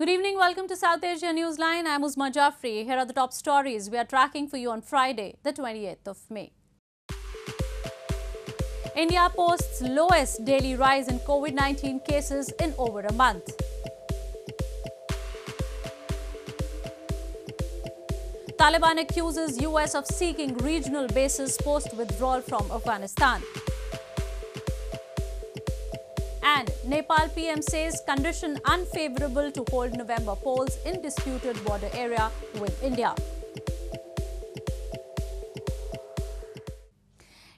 Good evening. Welcome to South Asia Newsline. I'm Uzma Jafri. Here are the top stories we are tracking for you on Friday, the 28th of May. India posts lowest daily rise in COVID-19 cases in over a month. Taliban accuses US of seeking regional bases post-withdrawal from Afghanistan. And Nepal PM says condition unfavourable to hold November polls in disputed border area with India.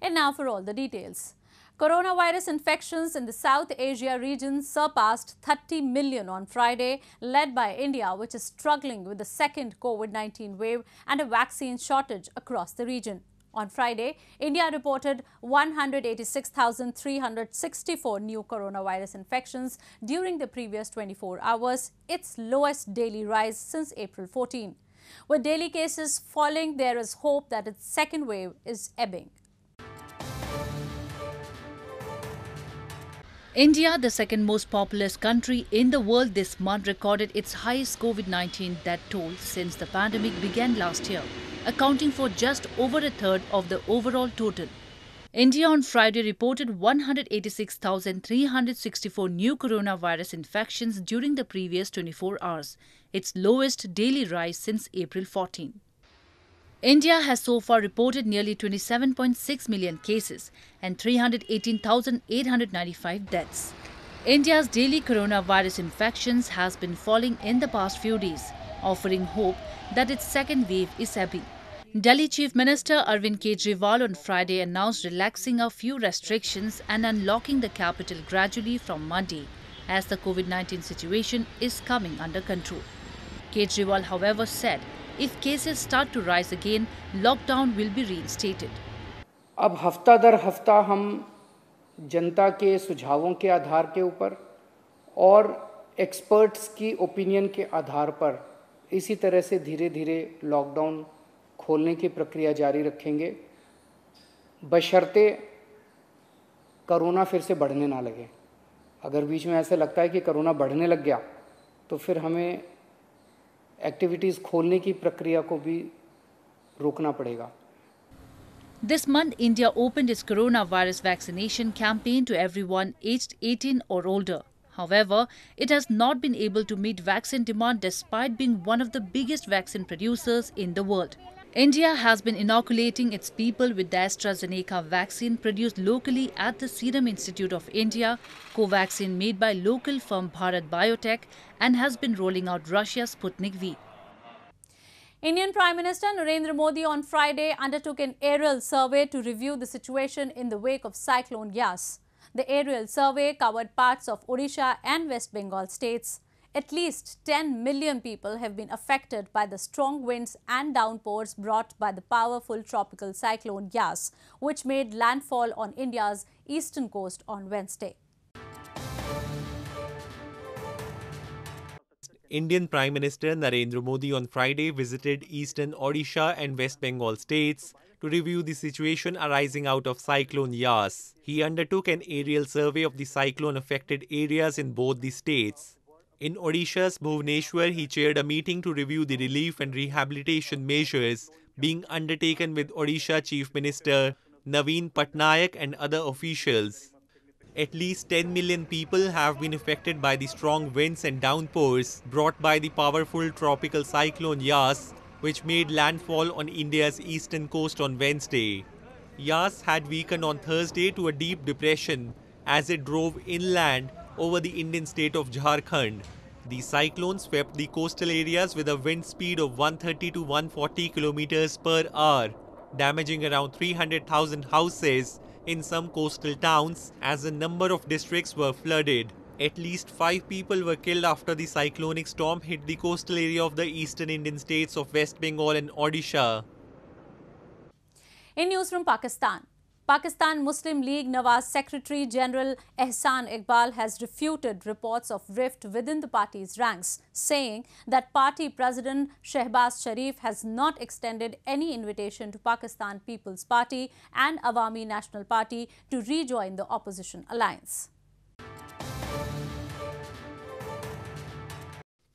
And now for all the details. Coronavirus infections in the South Asia region surpassed 30 million on Friday, led by India, which is struggling with the second COVID-19 wave and a vaccine shortage across the region. On Friday, India reported 186,364 new coronavirus infections during the previous 24 hours, its lowest daily rise since April 14. With daily cases falling, there is hope that its second wave is ebbing. India, the second most populous country in the world this month, recorded its highest COVID-19 death toll since the pandemic began last year, accounting for just over a third of the overall total. India on Friday reported 186,364 new coronavirus infections during the previous 24 hours, its lowest daily rise since April 14. India has so far reported nearly 27.6 million cases and 318,895 deaths. India's daily coronavirus infections has been falling in the past few days, offering hope that its second wave is ebbing. Delhi Chief Minister Arvind Kejriwal on Friday announced relaxing a few restrictions and unlocking the capital gradually from Monday as the COVID-19 situation is coming under control. Kejriwal, however, said If cases start to rise again, lockdown will be reinstated. अब हफ्ता दर हफ्ता हम जनता के सुझावों के आधार के ऊपर और एक्सपर्ट्स की ओपिनियन के आधार पर इसी तरह से धीरे धीरे लॉकडाउन खोलने की प्रक्रिया जारी रखेंगे बशर्ते कोरोना फिर से बढ़ने ना लगे अगर बीच में ऐसे लगता है कि कोरोना बढ़ने लग गया तो फिर हमें एक्टिविटीज़ खोलने की प्रक्रिया को भी रोकना पड़ेगा This month, India opened its coronavirus vaccination campaign to everyone aged 18 or older. However, it has not been able to meet vaccine demand despite being one of the biggest vaccine producers in the world. India has been inoculating its people with the AstraZeneca vaccine produced locally at the Serum Institute of India, Covaxin made by local firm Bharat Biotech, and has been rolling out Russia's Sputnik V. Indian Prime Minister Narendra Modi on Friday undertook an aerial survey to review the situation in the wake of Cyclone Yas. The aerial survey covered parts of Odisha and West Bengal states. At least 10 million people have been affected by the strong winds and downpours brought by the powerful tropical cyclone Yas, which made landfall on India's eastern coast on Wednesday. Indian Prime Minister Narendra Modi on Friday visited eastern Odisha and West Bengal states to review the situation arising out of Cyclone Yas. He undertook an aerial survey of the cyclone affected areas in both the states. In Odisha's Bhubaneswar, he chaired a meeting to review the relief and rehabilitation measures being undertaken with Odisha Chief Minister Naveen Patnaik and other officials. At least 10 million people have been affected by the strong winds and downpours brought by the powerful tropical cyclone Yas, which made landfall on India's eastern coast on Wednesday. Yas had weakened on Thursday to a deep depression as it drove inland over the Indian state of Jharkhand. The cyclone swept the coastal areas with a wind speed of 130 to 140 kilometers per hour, damaging around 300,000 houses in some coastal towns as a number of districts were flooded. At least five people were killed after the cyclonic storm hit the coastal area of the eastern Indian states of West Bengal and Odisha. In news from Pakistan, Pakistan Muslim League Nawaz Secretary General Ehsan Iqbal has refuted reports of rift within the party's ranks, saying that party president Shehbaz Sharif has not extended any invitation to Pakistan People's Party and Awami National Party to rejoin the opposition alliance.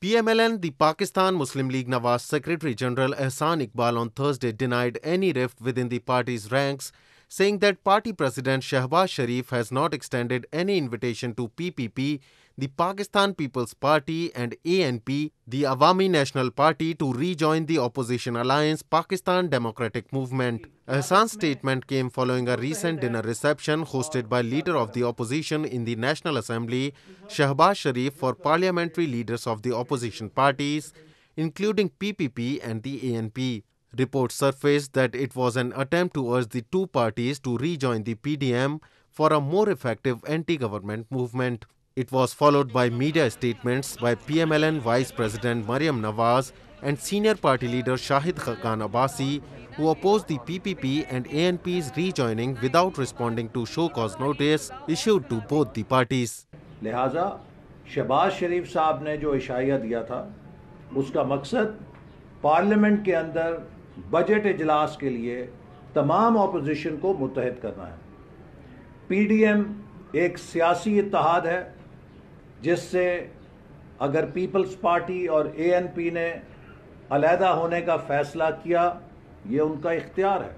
PMLN, the Pakistan Muslim League Nawaz Secretary General Ehsan Iqbal on Thursday denied any rift within the party's ranks saying that party president Shahbaz Sharif has not extended any invitation to PPP, the Pakistan People's Party and ANP, the Awami National Party to rejoin the opposition alliance Pakistan Democratic Movement. Hassan's statement came following a recent dinner reception hosted by leader of the opposition in the National Assembly, Shahbaz Sharif for parliamentary leaders of the opposition parties, including PPP and the ANP. Reports surfaced that it was an attempt to urge the two parties to rejoin the PDM for a more effective anti government movement. It was followed by media statements by PMLN Vice President Mariam Nawaz and senior party leader Shahid Khan Abbasi, who opposed the PPP and ANP's rejoining without responding to show cause notice issued to both the parties. लिहाजा Shahbaz Sharif saab ne jo इशाया दिया था उसका मकसद parliament के budget इजलास के लिए तमाम अपोजिशन को मुतहद करना है पी पीडीएम एक सियासी इतिहाद है जिससे अगर पीपल्स पार्टी और एन पी ने अलीहदा होने का फैसला किया ये उनका इख्तियार है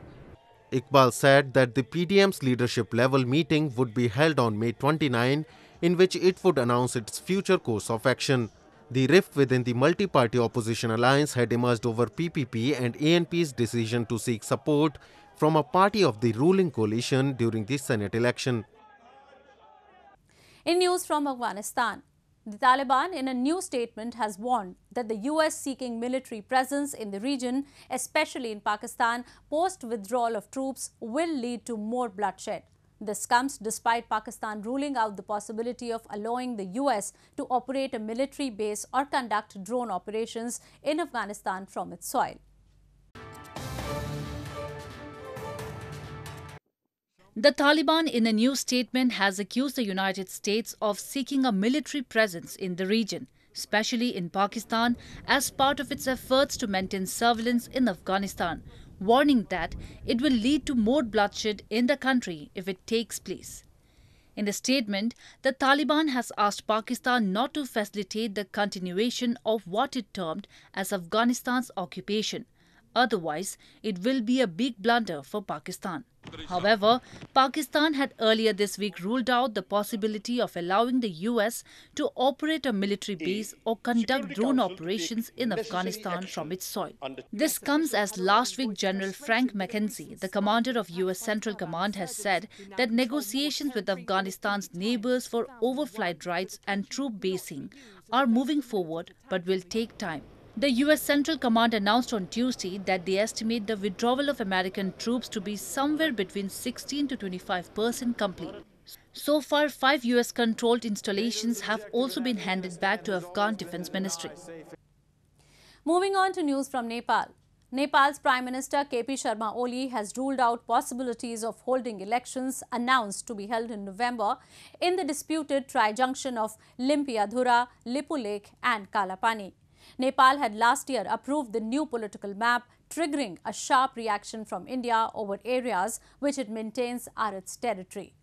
Iqbal said that the PDM's leadership level meeting would be held on May 29 in which it would announce its future course of action The rift within the multi-party opposition alliance had emerged over PPP and ANP's decision to seek support from a party of the ruling coalition during the Senate election. In news from Afghanistan, the Taliban in a new statement has warned that the US seeking military presence in the region, especially in Pakistan, post-withdrawal of troops will lead to more bloodshed. This comes despite Pakistan ruling out the possibility of allowing the US to operate a military base or conduct drone operations in Afghanistan from its soil. The Taliban, in a new statement, has accused the United States of seeking a military presence in the region, especially in Pakistan, as part of its efforts to maintain surveillance in Afghanistan, warning that it will lead to more bloodshed in the country if it takes place. In a statement, the Taliban has asked Pakistan not to facilitate the continuation of what it termed as Afghanistan's occupation Otherwise, it will be a big blunder for Pakistan. However, Pakistan had earlier this week ruled out the possibility of allowing the US to operate a military base or conduct drone operations in Afghanistan from its soil. This comes as last week General Frank McKenzie, the commander of US Central Command, has said that negotiations with Afghanistan's neighbors for overflight rights and troop basing are moving forward but will take time. The U.S. Central Command announced on Tuesday that they estimate the withdrawal of American troops to be somewhere between 16 to 25 percent complete. So far, five U.S.-controlled installations have also been handed back to Afghan Defense Ministry. Moving on to news from Nepal. Nepal's Prime Minister KP Sharma Oli has ruled out possibilities of holding elections announced to be held in November in the disputed tri-junction of Limpiadhura, Lipu Lake and Kalapani. Nepal had last year approved the new political map, triggering a sharp reaction from India over areas which it maintains are its territory.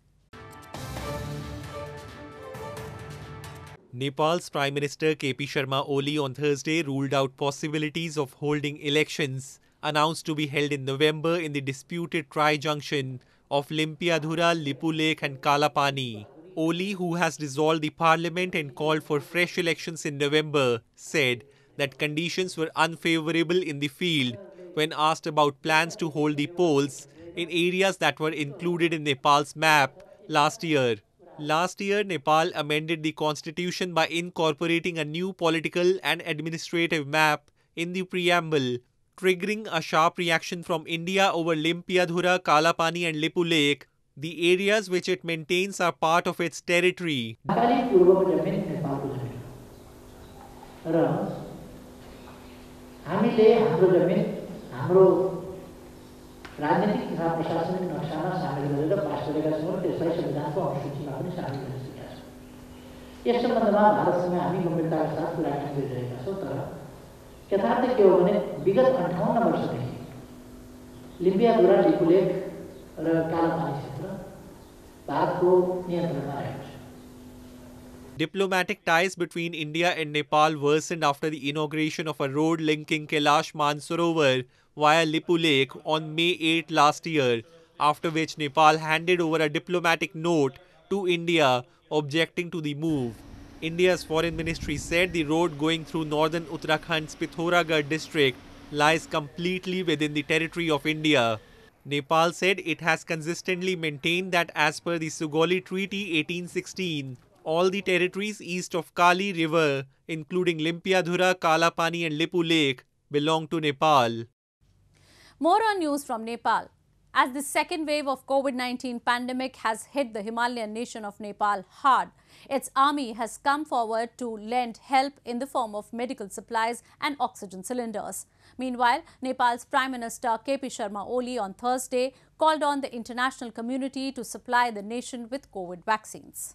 Nepal's Prime Minister KP Sharma Oli on Thursday ruled out possibilities of holding elections announced to be held in November in the disputed tri-junction of Limpiadhura, Lipulek and Kalapani. Oli, who has dissolved the parliament and called for fresh elections in November, said that conditions were unfavorable in the field when asked about plans to hold the polls in areas that were included in Nepal's map last year. Last year, Nepal amended the constitution by incorporating a new political and administrative map in the preamble, triggering a sharp reaction from India over Limpiadhura, Kalapani, and Lipu Lake, the areas which it maintains are part of its territory. हामीले हम जमीन हम राजनीतिक तथा प्रशासनिक में सामेल कर पास गरेका छौँ त्यसलाई संविधानको अनुसूचीमा पनि सामेल गरिसकेका छौँ यस सम्बन्धमा भारतसँग हामी गम्भीरताका साथ कुराकानी गरिरहेका छौँ तर यथार्थ के हो भने विगत अन्ठाउन्न लिंबिया दुरा लिपुलेख र कालापानी क्षेत्र निंत्रण में रहे Diplomatic ties between India and Nepal worsened after the inauguration of a road linking Kailash Mansarovar via Lipu Lake on May 8 last year, after which Nepal handed over a diplomatic note to India objecting to the move. India's foreign ministry said the road going through northern Uttarakhand's Pithoragarh district lies completely within the territory of India. Nepal said it has consistently maintained that as per the Sugoli Treaty 1816, all the territories east of Kali River, including Limpiadhura, Kalapani and Lipu Lake, belong to Nepal. More on news from Nepal. As the second wave of COVID-19 pandemic has hit the Himalayan nation of Nepal hard, its army has come forward to lend help in the form of medical supplies and oxygen cylinders. Meanwhile, Nepal's Prime Minister KP Sharma Oli on Thursday called on the international community to supply the nation with COVID vaccines.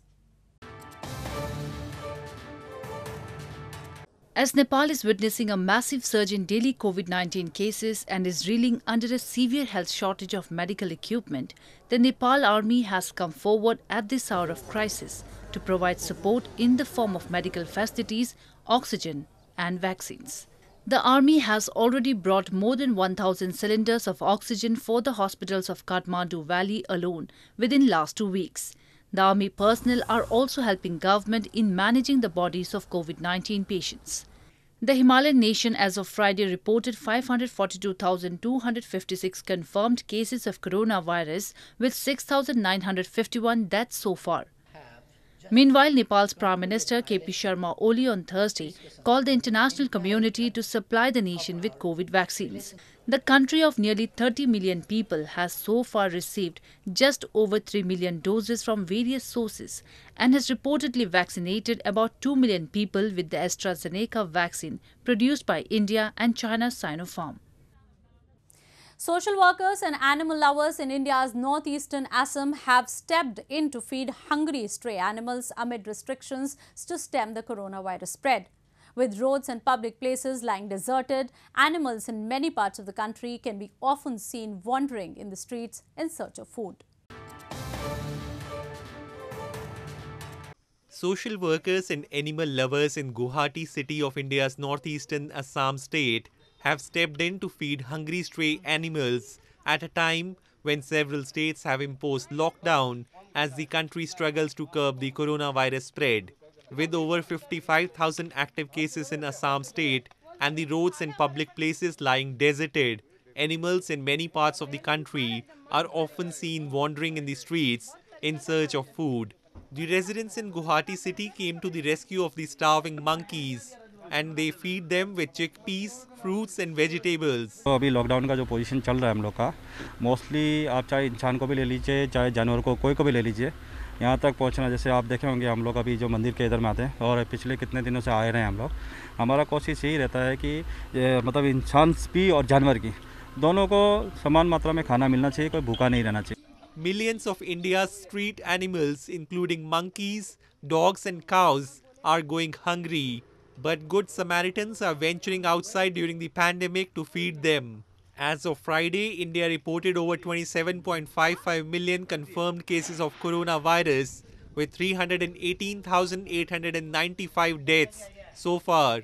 as Nepal is witnessing a massive surge in daily COVID 19 cases and is reeling under a severe health shortage of medical equipment, the Nepal Army has come forward at this hour of crisis to provide support in the form of medical facilities, oxygen, and vaccines. The army has already brought more than 1,000 cylinders of oxygen for the hospitals of Kathmandu Valley alone within last two weeks. The army personnel are also helping government in managing the bodies of COVID-19 patients. The Himalayan nation as of Friday reported 542,256 confirmed cases of coronavirus with 6,951 deaths so far. Meanwhile, Nepal's Prime Minister KP Sharma Oli on Thursday called the international community to supply the nation with COVID vaccines. The country of nearly 30 million people has so far received just over 3 million doses from various sources and has reportedly vaccinated about 2 million people with the AstraZeneca vaccine produced by India and China's Sinopharm. Social workers and animal lovers in India's northeastern Assam have stepped in to feed hungry stray animals amid restrictions to stem the coronavirus spread. With roads and public places lying deserted, animals in many parts of the country can be often seen wandering in the streets in search of food. Social workers and animal lovers in Guwahati city of India's northeastern Assam state have stepped in to feed hungry stray animals at a time when several states have imposed lockdown as the country struggles to curb the coronavirus spread. With over 55,000 active cases in Assam state and the roads and public places lying deserted, animals in many parts of the country are often seen wandering in the streets in search of food. The residents in Guwahati city came to the rescue of the starving monkeys and they feed them with chickpeas fruits and vegetables तो अभी lockdown का जो position चल रहा है हम लोग का मोस्टली आप चाहे इंसान को भी ले लीजिए चाहे जानवर को कोई को भी ले लीजिए यहाँ तक पहुँचना जैसे आप देखे होंगे हम लोग अभी जो मंदिर के इधर में आते हैं और पिछले कितने दिनों से आए रहे हैं हम लोग हमारा कोशिश यही रहता है कि मतलब इंसान भी और जानवर की दोनों को समान मात्रा में खाना मिलना चाहिए कोई भूखा नहीं रहना चाहिए Millions of India's street animals, including monkeys, dogs, and cows, are going hungry. but Good Samaritans are venturing outside during the pandemic to feed them. As of Friday, India reported over 27.55 million confirmed cases of coronavirus with 318,895 deaths so far.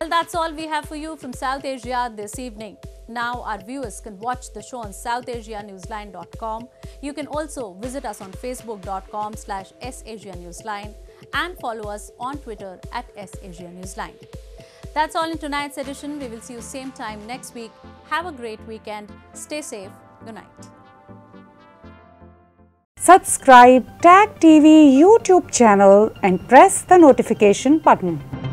Well, that's all we have for you from South Asia this evening. Now, our viewers can watch the show on southasianewsline.com. You can also visit us on facebook.com slash sasianewsline and follow us on Twitter at S Asia Newsline. That's all in tonight's edition. We will see you same time next week. Have a great weekend. Stay safe. Good night. Subscribe TAG TV YouTube channel and press the notification button.